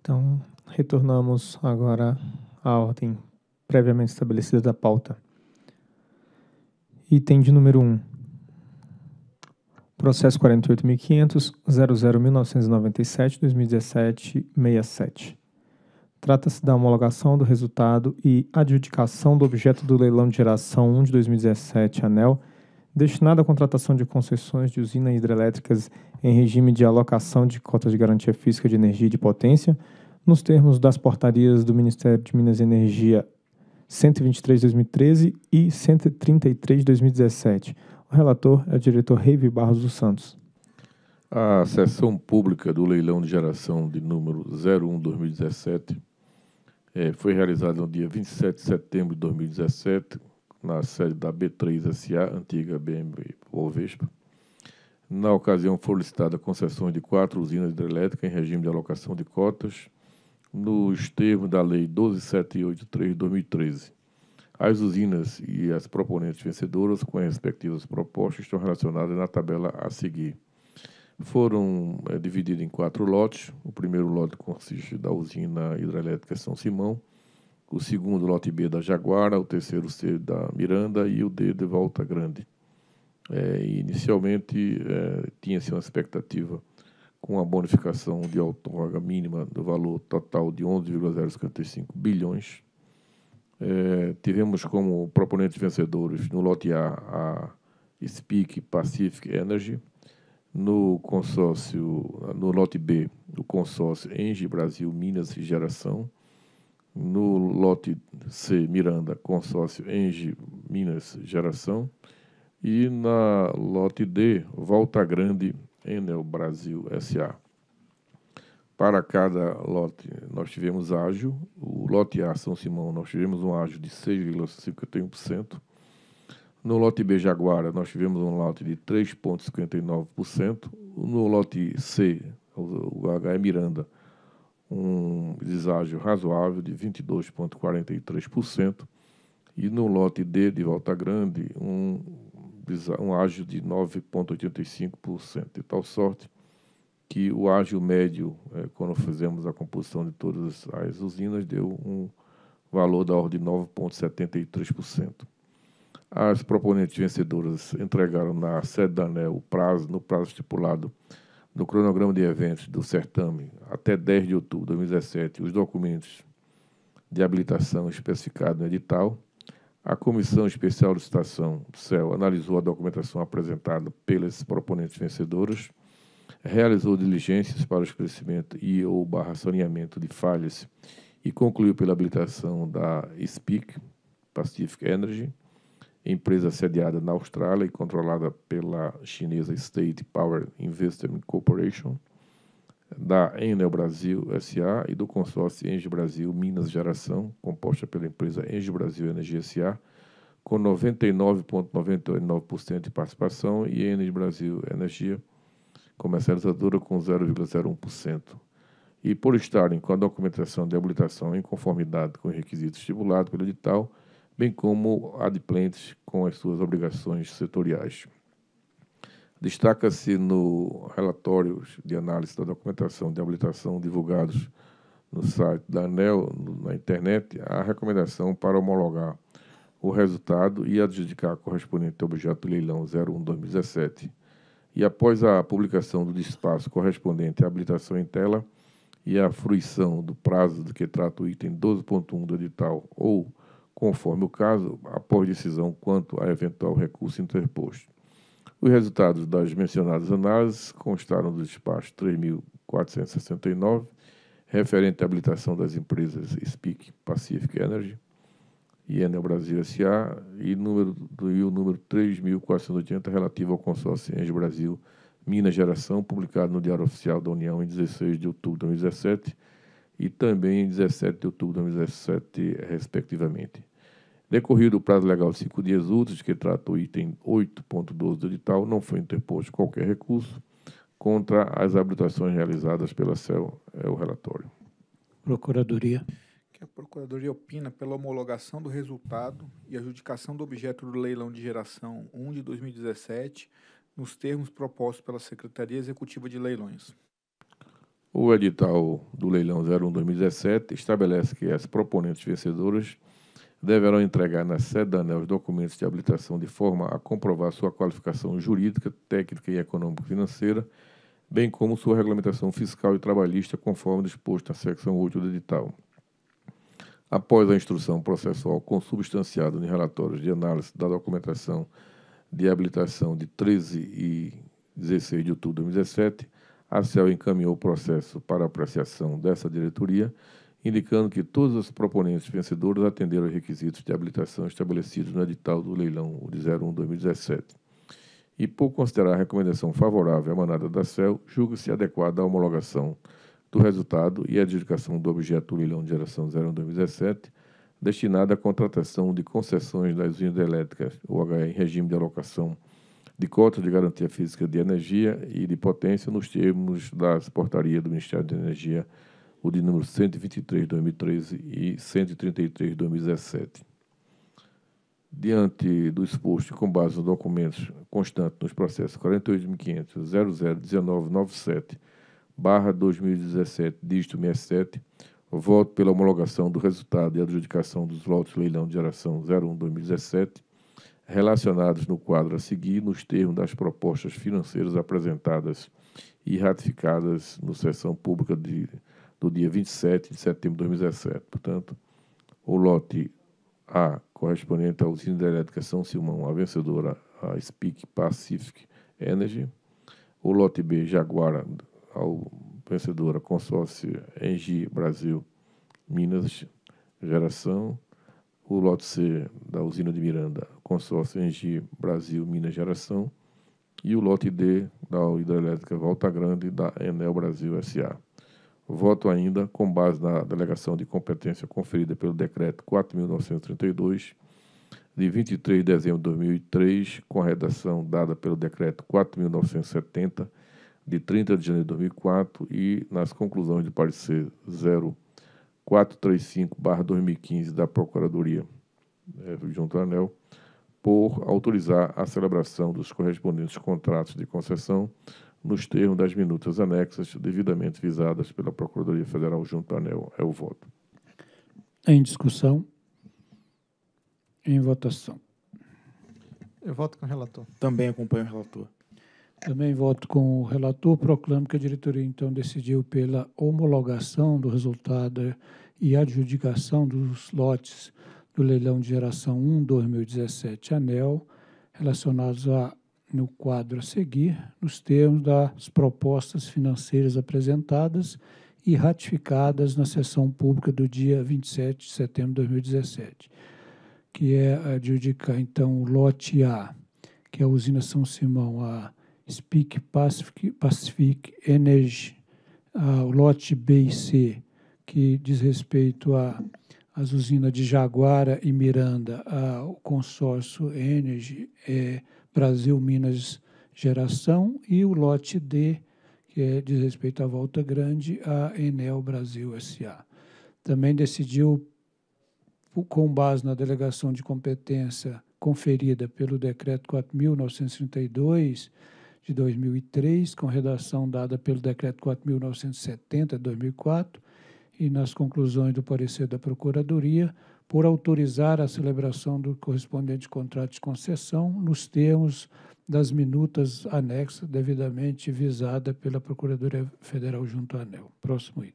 Então, retornamos agora à ordem previamente estabelecida da pauta. Item de número 1. Processo 48.500.00.1997.2017.67. Trata-se da homologação do resultado e adjudicação do objeto do leilão de geração 1 de 2017, ANEL, destinada à contratação de concessões de usinas hidrelétricas em regime de alocação de cotas de garantia física de energia e de potência, nos termos das portarias do Ministério de Minas e Energia 123/2013 e 133/2017. O relator é o diretor Reive Barros dos Santos. A sessão pública do leilão de geração de número 01/2017 é, eh, foi realizada no dia 27 de setembro de 2017 na sede da B3SA, antiga BMW Bovespa. Na ocasião, foram licitadas concessões de quatro usinas hidrelétricas em regime de alocação de cotas, nos termos da Lei 12783 de 2013. As usinas e as proponentes vencedoras, com as respectivas propostas, estão relacionadas na tabela a seguir. Foram é, divididas em quatro lotes. O primeiro lote consiste da usina hidrelétrica São Simão, o segundo lote B da Jaguara, o terceiro C da Miranda e o D de Volta Grande. É, inicialmente é, tinha-se uma expectativa com a bonificação de outorga mínima do valor total de 11,055 bilhões. É, tivemos como proponentes vencedores no lote A a Speak Pacific Energy, no consórcio, no lote B, o consórcio Engie Brasil Minas e Geração, no lote C Miranda, consórcio Engie Minas Geração, e na lote D Volta Grande Enel Brasil SA. Para cada lote nós tivemos ágio, o lote A São Simão nós tivemos um ágio de 6,51%. No lote B Jaguara nós tivemos um lote de 3,59%. No lote C, o HE Miranda, um deságio razoável de 22,43%, e no lote D de Volta Grande, um, um ágio de 9,85%, de tal sorte que o ágio médio, é, quando fizemos a composição de todas as usinas, deu um valor da ordem de 9,73%. As proponentes vencedoras entregaram na sede da ANEL né, o prazo, no prazo estipulado no cronograma de eventos do certame até 10 de outubro de 2017 os documentos de habilitação especificados no edital. A Comissão Especial de Citação do CEL analisou a documentação apresentada pelos proponentes vencedores, realizou diligências para o esclarecimento e ou barra saneamento de falhas e concluiu pela habilitação da SPIC, Pacific Energy, empresa sediada na Austrália e controlada pela chinesa State Power Investment Corporation, da Enel Brasil SA e do consórcio Enge Brasil Minas Geração, composta pela empresa Enge Brasil Energia SA, com 99,99% de participação e Enge Brasil Energia, comercializadora com 0,01%. E por estarem com a documentação de habilitação em conformidade com os requisitos estipulados pelo edital, bem como adimplentes com as suas obrigações setoriais. Destaca-se no relatório de análise da documentação de habilitação divulgados no site da ANEL, na internet, a recomendação para homologar o resultado e adjudicar correspondente ao objeto leilão 01-2017. E após a publicação do despacho correspondente à habilitação em tela e a fruição do prazo de que trata o item 12.1 do edital ou conforme o caso, após decisão quanto a eventual recurso interposto. Os resultados das mencionadas análises constaram do despacho 3.469, referente à habilitação das empresas SPIC Pacific Energy e Enel Brasil S.A. e, número, e o número 3.480 relativo ao consórcio Enge Brasil Minas Geração, publicado no Diário Oficial da União em 16 de outubro de 2017 e também em 17 de outubro de 2017, respectivamente. Decorrido o prazo legal de cinco dias úteis, que trata o item 8.12 do edital, não foi interposto qualquer recurso contra as habilitações realizadas pela CEL, é o relatório. Procuradoria. Que a Procuradoria opina pela homologação do resultado e adjudicação do objeto do leilão de geração 1 de 2017, nos termos propostos pela Secretaria Executiva de Leilões. O edital do leilão 01-2017 estabelece que as proponentes vencedoras deverão entregar na sede da os documentos de habilitação de forma a comprovar sua qualificação jurídica, técnica e econômico-financeira, bem como sua regulamentação fiscal e trabalhista, conforme disposto na secção 8 do edital. Após a instrução processual consubstanciada em relatórios de análise da documentação de habilitação de 13 e 16 de outubro de 2017, a CEL encaminhou o processo para apreciação dessa diretoria indicando que todas as proponentes vencedoras atenderam aos requisitos de habilitação estabelecidos no edital do leilão 01-2017. E, por considerar a recomendação favorável à manada da CEL, julga-se adequada a homologação do resultado e a adjudicação do objeto do leilão de geração 01-2017, destinada à contratação de concessões das usinas elétricas, OHE em regime de alocação de cotas de garantia física de energia e de potência nos termos das portarias do Ministério da Energia o de número 123 de 2013 e 133 de 2017. Diante do exposto e com base nos documentos constantes nos processos 48.500.001997 barra 2017, dígito 67, voto pela homologação do resultado e adjudicação dos lotes leilão de geração 01-2017 relacionados no quadro a seguir nos termos das propostas financeiras apresentadas e ratificadas no Sessão Pública de do dia 27 de setembro de 2017. Portanto, o lote A, correspondente à usina elétrica São Silmão, a vencedora, a SPIC Pacific Energy. O lote B, Jaguar, a vencedora, consórcio Engie Brasil Minas Geração. O lote C, da usina de Miranda, consórcio Engie Brasil Minas Geração. E o lote D, da hidrelétrica Volta Grande, da Enel Brasil SA voto ainda com base na delegação de competência conferida pelo Decreto 4.932, de 23 de dezembro de 2003, com a redação dada pelo Decreto 4.970, de 30 de janeiro de 2004, e nas conclusões do parecer 0435-2015 da Procuradoria é, junto ao ANEL, por autorizar a celebração dos correspondentes contratos de concessão nos termos das minutas anexas devidamente visadas pela Procuradoria Federal junto ao ANEL. É o voto. Em discussão. Em votação. Eu voto com o relator. Também acompanho o relator. Também voto com o relator. Proclamo que a diretoria, então, decidiu pela homologação do resultado e adjudicação dos lotes do leilão de geração 1 2017 ANEL relacionados à no quadro a seguir, nos termos das propostas financeiras apresentadas e ratificadas na sessão pública do dia 27 de setembro de 2017, que é adjudicar, então, o lote A, que é a usina São Simão, a Speak Pacific, Pacific Energy, o lote B e C, que diz respeito a as usinas de Jaguara e Miranda, a, o consórcio Energy, é, Brasil, Minas, Geração, e o lote D, que é, diz respeito à Volta Grande, a Enel Brasil S.A. Também decidiu, com base na delegação de competência conferida pelo Decreto 4.932, de 2003, com redação dada pelo Decreto 4.970, de 2004, e nas conclusões do parecer da Procuradoria, por autorizar a celebração do correspondente contrato de concessão nos termos das minutas anexas devidamente visada pela Procuradoria Federal junto à ANEL. Próximo item.